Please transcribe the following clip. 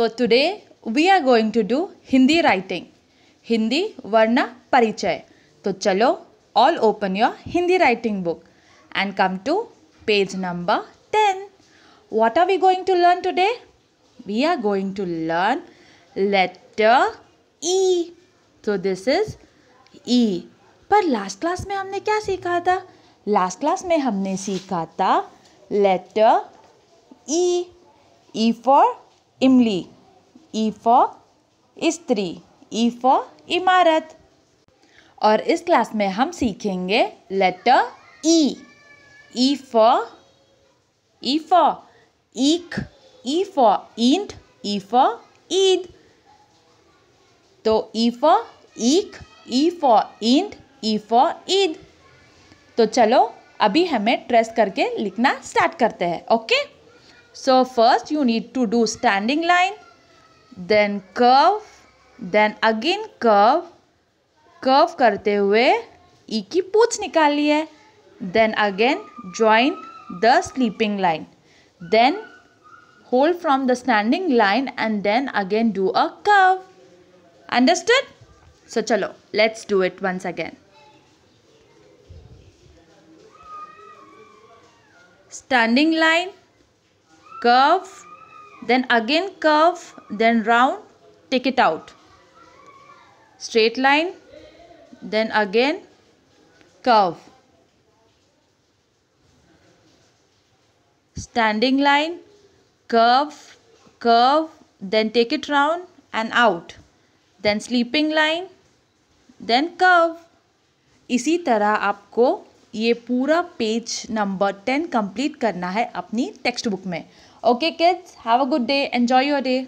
So today we are going to do Hindi writing, Hindi Varna Parichai. तो चलो all open your Hindi writing book and come to page number 10. What are we going to learn today? We are going to learn letter E. So this is E. पर last class में हमने क्या सीखा था last class में हमने सीखा था लेटर ई ई फॉर इमली ई फॉर स्त्री ई फॉर इमारत और इस क्लास में हम सीखेंगे letter E E for E for ईख ई फॉर ईंट ई फॉर ईद तो ई फॉर ईख ई फॉर ईंट ई फॉर ईद तो चलो अभी हमें ट्रेस करके लिखना स्टार्ट करते हैं okay So first you need to do standing line, then curve, then again curve. Curve karte hue e ki pooch nikal li hai then again join the sleeping line then hold from the standing line and then again do a curve understood so chalo let's do it once again standing line curve then again curve then round take it out straight line then again curve standing line curve curve then take it round and out then sleeping line then curve इसी तरह आपको ये पूरा page number ten complete करना है अपनी text book में okay kids have a good day enjoy your day